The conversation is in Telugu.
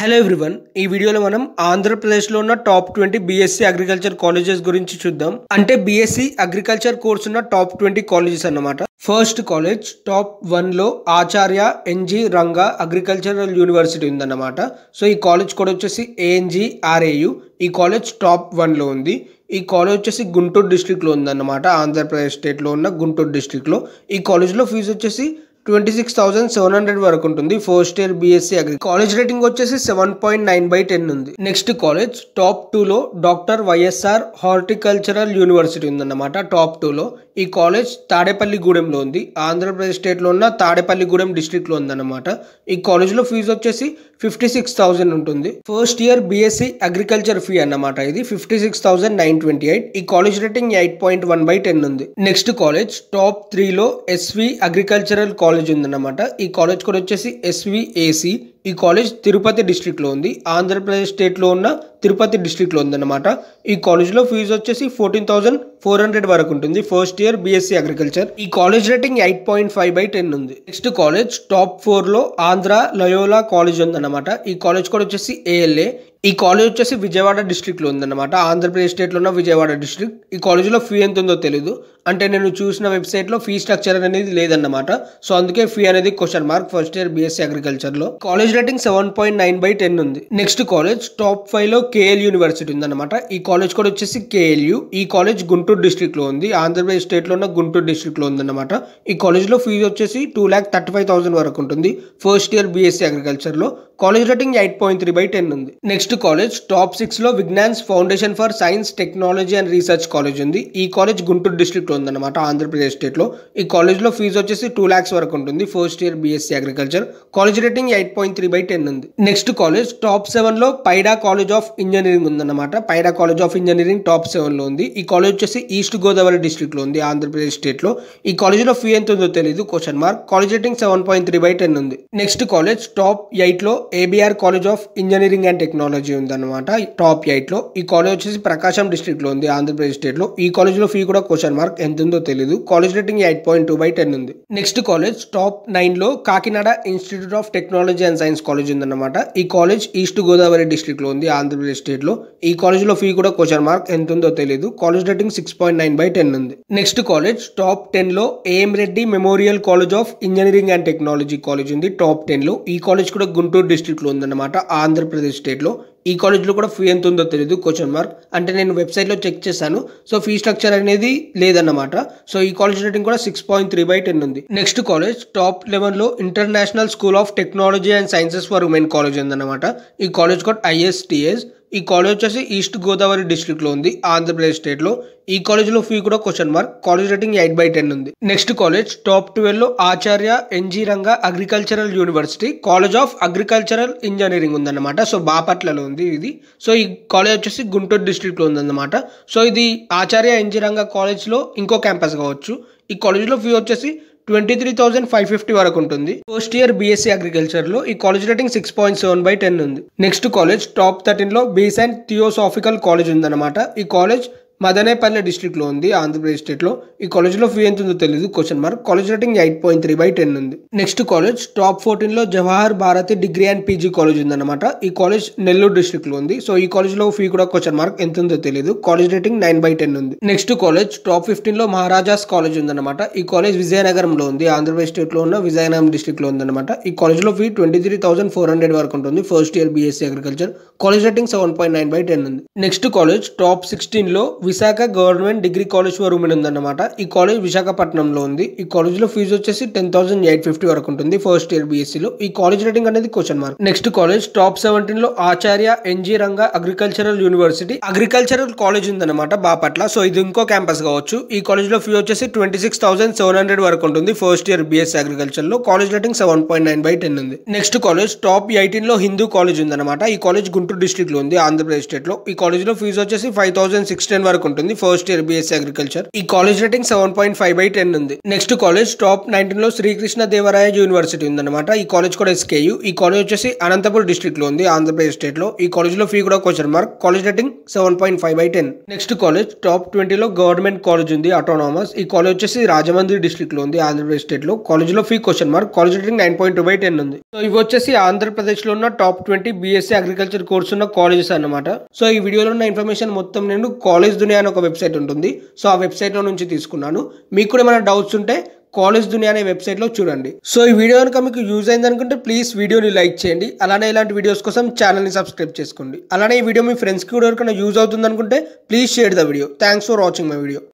హలో ఎవ్రీవన్ ఈ వీడియోలో మనం ఆంధ్రప్రదేశ్లో ఉన్న top twenty BSc agriculture colleges గురించి చూద్దాం అంటే బీఎస్సీ అగ్రికల్చర్ కోర్స్ ఉన్న టాప్ ట్వంటీ కాలేజెస్ అన్నమాట ఫస్ట్ కాలేజ్ టాప్ వన్లో Acharya NG Ranga agricultural university ఉందన్నమాట సో ఈ కాలేజ్ కూడా వచ్చేసి ఏఎన్జి ఆర్ఏయు ఈ కాలేజ్ టాప్ వన్లో ఉంది ఈ కాలేజ్ వచ్చేసి గుంటూరు డిస్టిక్లో ఉందన్నమాట ఆంధ్రప్రదేశ్ స్టేట్లో ఉన్న గుంటూరు డిస్టిక్లో ఈ కాలేజ్లో ఫీజు వచ్చేసి twenty six thousand seven hundred వరకు ఉంటుంది first year BSc agri college rating వచ్చేసి seven point nine by ten ఉంది నెక్స్ట్ కాలేజ్ టాప్ టూలో డాక్టర్ వైఎస్ఆర్ హార్టికల్చరల్ యూనివర్సిటీ ఉందన్నమాట టాప్ టూలో ఈ కాలేజ్ తాడేపల్లిగూడెంలో ఉంది ఆంధ్రప్రదేశ్ స్టేట్లో ఉన్న తాడేపల్లిగూడెం డిస్ట్రిక్ట్లో ఉందన్నమాట ఈ కాలేజ్లో ఫీజు వచ్చేసి ఫిఫ్టీ సిక్స్ థౌజండ్ ఉంటుంది first year BSc agriculture fee అన్నమాట ఇది fifty six thousand nine twenty eight ఈ college rating eight point one by ten ఉంది నెక్స్ట్ కాలేజ్ టాప్ త్రీలో ఎస్వి అగ్రికల్చరల్ కాలేజ్ ఉందన్నమాట ఈ కాలేజ్ కూడా వచ్చేసి ఎస్వి ఏసీ ఈ కాలేజ్ తిరుపతి డిస్ట్రిక్ట్లో ఉంది ఆంధ్రప్రదేశ్ స్టేట్లో ఉన్న తిరుపతి డిస్ట్రిక్ట్లో ఉందన్నమాట ఈ కాలేజ్లో ఫీజు వచ్చేసి ఫోర్టీన్ థౌసండ్ ఫోర్ హండ్రెడ్ వరకు ఉంటుంది ఫస్ట్ ఇయర్ బీఎస్సీ అగ్రికల్చర్ ఈ college rating eight point five by ten ఉంది నెక్స్ట్ కాలేజ్ టాప్ ఫోర్లో ఆంధ్ర లయోలా కాలేజ్ ఉందన్నమాట ఈ కాలేజ్ కూడా వచ్చేసి ఏఎల్ఏ ఈ కాలేజ్ వచ్చేసి విజయవాడ డిస్ట్రిక్ట్లో ఉందన్నమాట ఆంధ్రప్రదేశ్ స్టేట్లో ఉన్న విజయవాడ డిస్ట్రిక్ట్ ఈ కాలేజీలో ఫీ ఎంత ఉందో తెలియదు అంటే నేను చూసిన వెబ్సైట్లో ఫీ స్ట్రక్చర్ అనేది లేదన్నమాట సో అందుకే ఫీ అనేది question mark first year BSc అగ్రికల్చర్లో college rating seven point nine by ten ఉంది నెక్స్ట్ కాలేజ్ టాప్ ఫైవ్లో కేఎల్ యూనివర్సిటీ ఉందన్నమాట ఈ కాలేజ్ కూడా వచ్చేసి కేఎల్యు ఈ కాలేజ్ గుంటూరు డిస్ట్రిక్ట్లో ఉంది ఆంధ్రప్రదేశ్ స్టేట్లో ఉన్న గుంటూరు డిస్ట్రిక్ట్లో ఉందన్నమాట ఈ కాలేజ్లో ఫీజు వచ్చేసి two lakh thirty five thousand వరకు ఉంటుంది ఫస్ట్ ఇయర్ బీఎస్సీ అగ్రికల్చర్లో college rating eight point three by ten ఉంది నెక్స్ట్ కాలేజ్ టాప్ సిక్స్ లో Vignan's foundation for science technology and research college ఉంది ఈ కాలేజ్ గుంటూరు డిస్ట్రిక్ట్ ఉందన్నమాట ఆంధ్రప్రదేశ్ స్టేట్ లో ఈ కాలేజ్ లో ఫీజు వచ్చేసి టూ లాక్స్ వరకు ఉంటుంది first year BSc agriculture college rating eight point three by ten ఉంది నెక్స్ట్ కాలేజ్ టాప్ సెవెన్ లో పైడా కాలేజ్ ఆఫ్ ఇంజనీరింగ్ ఉందన్నమాట Pydah college of engineering top seven లో ఉంది ఈ కాలేజ్ వచ్చేసి ఈస్ట్ గోదావరి డిస్ట్రిక్ట్ లో ఉంది ఆంధ్రప్రదేశ్ స్టేట్ లో ఈ కాలేజ్ లో ఫీ ఎంత ఉందో తెలియదు question mark college rating seven point three by ten ఉంది నెక్స్ట్ కాలేజ్ టాప్ ఎయిట్ లో ABR college of engineering and technology ఉందన్నమాట టాప్ ఎయిట్లో ఈ కాలేజ్ వచ్చేసి ప్రకాశం డిస్టిక్లో ఉంది ఆంధ్రప్రదేశ్ స్టేట్లో ఈ కాలేజ్లో ఫీ కూడా క్వశ్చన్ మార్క్ ఎంత ఉందో తెలియదు college rating eight point two by ten ఉంది నెక్స్ట్ కాలేజ్ టాప్ నైన్లో Kakinada institute of technology and science college ఉందన్నమాట ఈ కాలేజ్ ఈస్ట్ గోదావరి డిస్టిక్లో ఉంది ఆంధ్రప్రదేశ్ స్టేట్లో ఈ కాలేజ్లో ఫీ కూడా క్వశ్చన్ మార్క్ ఎంత ఉందో తెలియదు college rating six point nine by ten ఉంది నెక్స్ట్ కాలేజ్ టాప్ టెన్లో AM Reddy memorial college of engineering and technology college ఉంది టాప్ టెన్లో ఈ కాలేజ్ కూడా గుంటూరు డిస్టిక్లో ఉందన్నమాట ఆంధ్రప్రదేశ్ స్టేట్లో ఈ కాలేజ్లో కూడా ఫీ ఎంత ఉందో తెలియదు క్వశ్చన్ మార్క్ అంటే నేను వెబ్సైట్లో చెక్ చేశాను సో ఫీ స్ట్రక్చర్ అనేది లేదన్నమాట సో ఈ కాలేజ్ రేటింగ్ కూడా six point three by ten ఉంది నెక్స్ట్ కాలేజ్ టాప్ లెవెన్లో international school of technology and sciences for women college ఉందన్నమాట ఈ కాలేజ్ కూడా ఐఎస్టీఎస్ ఈ కాలేజ్ వచ్చేసి ఈస్ట్ గోదావరి డిస్ట్రిక్ట్లో ఉంది ఆంధ్రప్రదేశ్ స్టేట్లో ఈ కాలేజ్లో ఫీ కూడా question mark college rating eight by ten ఉంది నెక్స్ట్ కాలేజ్ టాప్ ట్వెల్వ్లో Acharya NG Ranga agricultural university college of agricultural engineering ఉందన్నమాట సో బాపట్లలో ఉంది ఇది సో ఈ కాలేజ్ వచ్చేసి గుంటూరు డిస్ట్రిక్ట్లో ఉందన్నమాట సో ఇది ఆచార్య ఎన్జి రంగ కాలేజ్లో ఇంకో క్యాంపస్ కావచ్చు ఈ కాలేజ్లో ఫీ వచ్చేసి twenty three thousand five fifty వరకు ఉంటుంది ఫస్ట్ ఇయర్ బీఎస్సీ లో ఈ college rating six point seven by ten ఉంది నెక్స్ట్ కాలేజ్ టాప్ లో బీస్ అండ్ థియోసాఫికల్ కాలేజ్ ఉందన్నమాట ఈ కాలేజ్ మదనేపల్లి డిస్టిక్లో ఉంది ఆంధ్రప్రదేశ్ స్టేట్లో ఈ కాలేజ్లో ఫీ ఎంత ఉందో తెలియదు question mark college rating eight point three by ten ఉంది నెక్స్ట్ కాలేజ్ టాప్ ఫోర్టీన్లో Jawahar Bharati degree and PG college ఉందన్నమాట ఈ కాలేజ్ నెల్లూరు డిస్టిక్లో ఉంది సో ఈ కాలేజ్లో ఫీ కూడా క్వశ్చన్ మార్క్ ఎంత ఉందో తెలియదు college rating nine by ten ఉంది నెక్స్ట్ కాలేజ్ టాప్ ఫిఫ్టీన్లో మహారాజాస్ కాలేజ్ ఉందన్నమాట ఈ కాలేజ్ విజయనగరంలో ఉంది ఆంధ్రప్రదేశ్ స్టేట్లో ఉన్న విజయనగరం డిస్టిక్లో ఉందన్నమాట ఈ కాలేజ్లో fee twenty three thousand four hundred వరకు ఉంటుంది first year BSc agriculture college rating seven point nine by ten ఉంది నెక్స్ట్ కాలేజ్ టాప్ సిక్స్టీన్లో Visakha government degree college for women ఉందన్నమాట ఈ కాలేజ్ విశాఖపట్నంలో ఉంది ఈ కాలేజ్లో ఫీజు వచ్చేసి టెన్ థౌసండ్ ఎయిట్ ఫిఫ్టీ వరకు ఉంటుంది ఫస్ట్ ఇయర్ బీఎస్సీలో ఈ కాలేజ్ రేటింగ్ అనేది question mark next college top seventeen లో Acharya NG Ranga agricultural university agricultural college ఉందన్నమాట బాపట్ల సో ఇది ఇంకో క్యాంపస్ కావచ్చు ఈ కాలేజ్ లో ఫీజు వచ్చేసి twenty six thousand seven hundred వరకు ఉంటుంది ఫస్ట్ ఇయర్ బీఎస్సీ అగ్రికల్చర్ లో college rating seven point nine by ten ఉంది నెక్స్ట్ కాలేజ్ టాప్ ఎయిటీన్ లో హిందూ కాలేజ్ ఉందన్నమాట ఈ కాలేజ్ గుంటూరు డిస్టిక్ లో ఉంది ఆంధ్రప్రదేశ్ స్టేట్ లో ఈ కాలేజ్ లో ఫీజు వచ్చేసి ఫైవ్ థౌసండ్ సిక్స్ టెన్ వరకు వరకు ఉంటుంది ఫస్ట్ ఇయర్ బీఎస్సీ అగ్రికల్చర్ ఈ college rating seven point five by ten ఉంది నెక్స్ట్ కాలేజ్ టాప్ నైన్టీన్ లో శ్రీకృష్ణ దేవరాయ యూనివర్సిటీ ఉందన్నమాట ఈ కాలేజ్ కూడా ఎస్కేయు ఈ కాలేజ్ వచ్చేసి అనంతపురం డిస్ట్రిక్ట్ లో ఉంది ఆంధ్రప్రదేశ్ స్టేట్ లో ఈ కాలేజ్ లో ఫీ కూడా question mark college rating seven point five by ten next college top twenty లో గవర్నమెంట్ కాలేజ్ ఉంది అటోనామస్ ఈ కాలేజ్ వచ్చేసి రాజమండ్రి డిస్ట్రిక్ట్ లో ఉంది ఆంధ్రప్రదేశ్ స్టేట్ లో కాలేజ్ లో fee question mark college rating nine point two by ten ఉంది సో ఇవి వచ్చేసి ఆంధ్రప్రదేశ్ e లో ఉన్న top twenty BSc agriculture course ఉన్న కాలేజెస్ అనమాట సో ఈ వీడియోలో ఉన్న ఇన్ఫర్మేషన్ మొత్తం నేను కాలేజ్ దునియా అని ఒక వెబ్సైట్ ఉంటుంది సో ఆ వెబ్సైట్లో నుంచి తీసుకున్నాను మీకు కూడా ఏమైనా డౌట్స్ ఉంటే కాలేజ్ దునియా అనే వెబ్సైట్లో చూడండి సో ఈ వీడియో కనుక మీకు యూజ్ అయింది అనుకుంటే ప్లీజ్ వీడియోని లైక్ చేయండి అలానే ఇలాంటి వీడియోస్ కోసం ఛానల్ని సబ్స్క్రైబ్ చేసుకోండి అలానే ఈ వీడియో మీ ఫ్రెండ్స్కి కూడా ఎవరికైనా యూజ్ అవుతుంది అనుకుంటే please share the video thanks for watching my video